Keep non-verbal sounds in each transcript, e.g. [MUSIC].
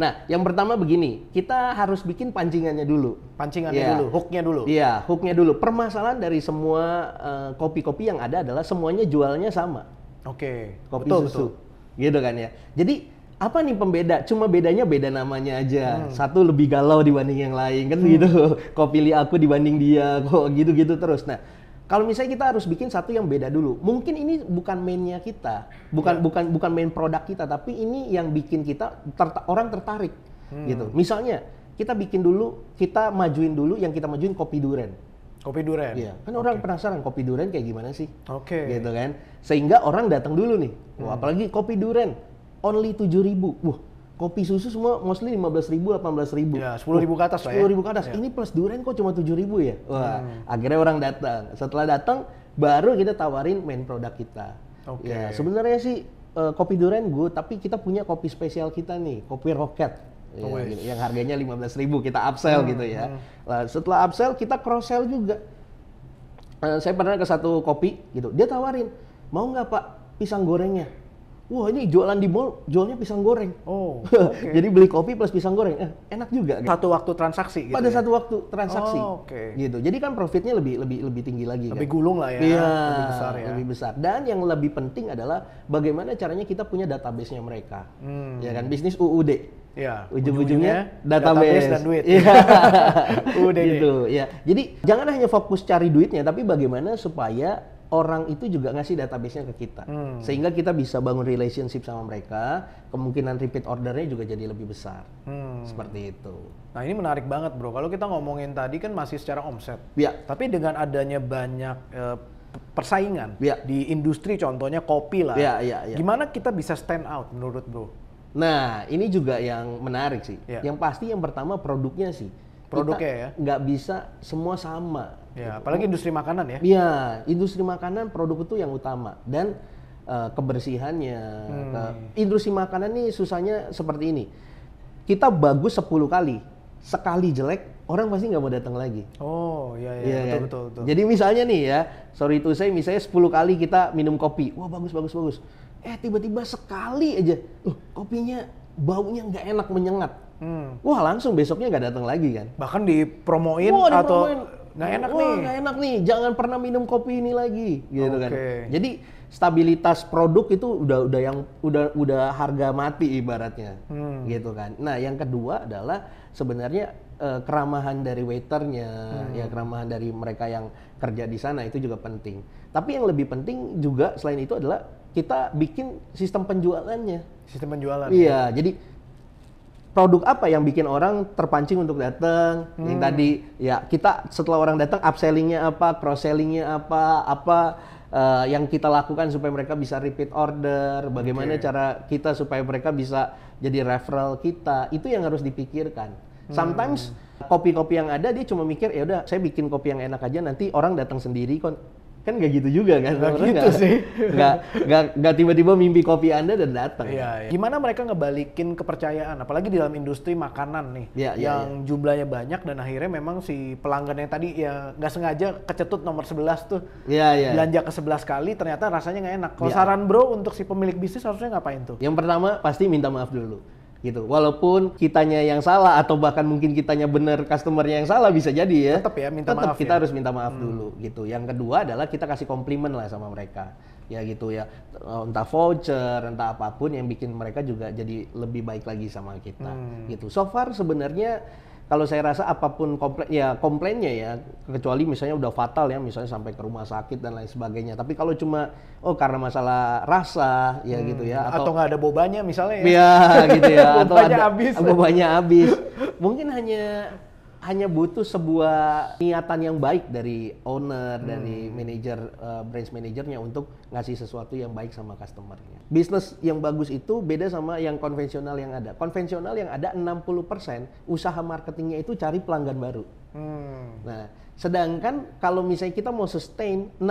Nah, yang pertama begini, kita harus bikin pancingannya dulu. Pancingannya yeah. dulu, hooknya dulu. Iya, yeah, hooknya dulu. Permasalahan dari semua kopi eh, kopi-kopi yang ada adalah semuanya jualnya sama. Oke. Okay. Kopi betul, susu, betul. gitu kan ya. Jadi apa nih pembeda? Cuma bedanya beda namanya aja. Hmm. Satu lebih galau dibanding yang lain kan hmm. gitu. [LAUGHS] Kopi pilih aku dibanding dia, kok gitu-gitu terus. Nah, kalau misalnya kita harus bikin satu yang beda dulu, mungkin ini bukan mainnya kita, bukan yeah. bukan bukan main produk kita, tapi ini yang bikin kita ter orang tertarik hmm. gitu. Misalnya kita bikin dulu, kita majuin dulu yang kita majuin kopi duren. Kopi duren. Iya, kan okay. orang penasaran kopi duren kayak gimana sih? Oke. Okay. Gitu kan. Sehingga orang datang dulu nih. Wah, hmm. apalagi kopi duren only 7000. Wah, kopi susu semua mostly 15 ribu, 18 ribu. Ya, 10 ribu ke atas lah ya. ribu ke atas. Ya. Ini plus durian kok cuma 7 ribu ya? Wah, hmm. akhirnya orang datang. Setelah datang, baru kita tawarin main produk kita. Oke. Okay. Ya, sebenarnya sih uh, kopi durian good, tapi kita punya kopi spesial kita nih, kopi roket. Ya, oh, yes. yang harganya 15 ribu kita upsell hmm, gitu ya. Hmm. Nah, setelah upsell kita cross sell juga. Uh, saya pernah ke satu kopi gitu, dia tawarin, mau nggak pak pisang gorengnya? wah ini jualan di mall jualnya pisang goreng. Oh. [LAUGHS] Okay. Jadi beli kopi plus pisang goreng, eh, enak juga. Gitu. Satu waktu transaksi. Gitu Pada ya? satu waktu transaksi. Oh, Oke. Okay. Gitu. Jadi kan profitnya lebih lebih lebih tinggi lagi. Lebih kan? gulung lah ya. Iya. Lebih besar ya. Lebih besar. Dan yang lebih penting adalah bagaimana caranya kita punya database-nya mereka. Hmm. Ya kan bisnis UUD. Ya, ujung-ujungnya database. database dan duit. Iya. UUD [LAUGHS] [LAUGHS] gitu, ya. Jadi jangan hanya fokus cari duitnya tapi bagaimana supaya orang itu juga ngasih database-nya ke kita. Hmm. Sehingga kita bisa bangun relationship sama mereka, kemungkinan repeat ordernya juga jadi lebih besar. Hmm. Seperti itu. Nah ini menarik banget bro, kalau kita ngomongin tadi kan masih secara omset. Ya. Tapi dengan adanya banyak e, persaingan ya. di industri contohnya kopi lah. Ya, ya, ya. Gimana kita bisa stand out menurut bro? Nah ini juga yang menarik sih. Ya. Yang pasti yang pertama produknya sih. Produknya kita ya? Nggak bisa semua sama Ya, gitu. apalagi industri makanan ya. Iya, industri makanan produk itu yang utama dan uh, kebersihannya. Hmm. Ke, industri makanan ini susahnya seperti ini. Kita bagus 10 kali, sekali jelek orang pasti nggak mau datang lagi. Oh iya iya, ya, betul, kan? betul betul. Jadi misalnya nih ya, sorry itu saya misalnya 10 kali kita minum kopi, wah bagus bagus bagus. Eh tiba-tiba sekali aja, uh, kopinya baunya nggak enak menyengat. Hmm. Wah langsung besoknya nggak datang lagi kan? Bahkan dipromoin, Wah, dipromoin atau nggak enak Wah, nih nggak enak nih jangan pernah minum kopi ini lagi gitu okay. kan jadi stabilitas produk itu udah udah yang udah udah harga mati ibaratnya hmm. gitu kan nah yang kedua adalah sebenarnya eh, keramahan dari waiternya hmm. ya keramahan dari mereka yang kerja di sana itu juga penting tapi yang lebih penting juga selain itu adalah kita bikin sistem penjualannya sistem penjualan iya ya. jadi produk apa yang bikin orang terpancing untuk datang hmm. yang tadi ya kita setelah orang datang upsellingnya apa cross sellingnya apa apa uh, yang kita lakukan supaya mereka bisa repeat order bagaimana okay. cara kita supaya mereka bisa jadi referral kita itu yang harus dipikirkan hmm. sometimes kopi-kopi yang ada dia cuma mikir ya udah saya bikin kopi yang enak aja nanti orang datang sendiri kok kan gak gitu juga kan Gak gitu gak, sih [LAUGHS] nggak nggak nggak tiba-tiba mimpi kopi anda dan datang iya, iya. gimana mereka ngebalikin kepercayaan apalagi di dalam industri makanan nih iya, iya yang iya. jumlahnya banyak dan akhirnya memang si pelanggan yang tadi ya gak sengaja kecetut nomor 11 tuh iya, iya, iya. belanja ke 11 kali ternyata rasanya gak enak kalau iya. saran bro untuk si pemilik bisnis harusnya ngapain tuh yang pertama pasti minta maaf dulu gitu. Walaupun kitanya yang salah atau bahkan mungkin kitanya bener customernya yang salah bisa jadi ya. Tetap ya minta Tetep maaf. kita ya. harus minta maaf hmm. dulu gitu. Yang kedua adalah kita kasih komplimen lah sama mereka. Ya gitu ya. Eh, entah voucher, entah apapun yang bikin mereka juga jadi lebih baik lagi sama kita hmm. gitu. So far sebenarnya kalau saya rasa apapun komplain ya komplainnya ya kecuali misalnya udah fatal ya misalnya sampai ke rumah sakit dan lain sebagainya tapi kalau cuma oh karena masalah rasa ya hmm, gitu ya atau nggak ada bobanya misalnya ya, ya gitu ya [LAUGHS] atau bobanya ada habis bobanya habis mungkin hanya hanya butuh sebuah niatan yang baik dari owner, hmm. dari manager uh, eh, branch manajernya untuk ngasih sesuatu yang baik sama customernya. Bisnis yang bagus itu beda sama yang konvensional yang ada. Konvensional yang ada 60% usaha marketingnya itu cari pelanggan baru. Hmm. Nah, sedangkan kalau misalnya kita mau sustain 60%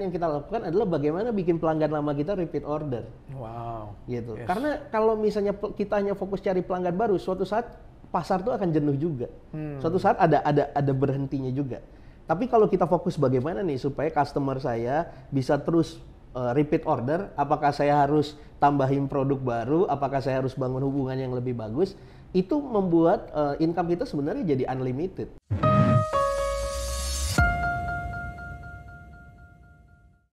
yang kita lakukan adalah bagaimana bikin pelanggan lama kita repeat order. Wow. Gitu. Yes. Karena kalau misalnya kita hanya fokus cari pelanggan baru, suatu saat pasar tuh akan jenuh juga. Hmm. Suatu saat ada ada ada berhentinya juga. Tapi kalau kita fokus bagaimana nih supaya customer saya bisa terus uh, repeat order, apakah saya harus tambahin produk baru, apakah saya harus bangun hubungan yang lebih bagus, itu membuat uh, income kita sebenarnya jadi unlimited.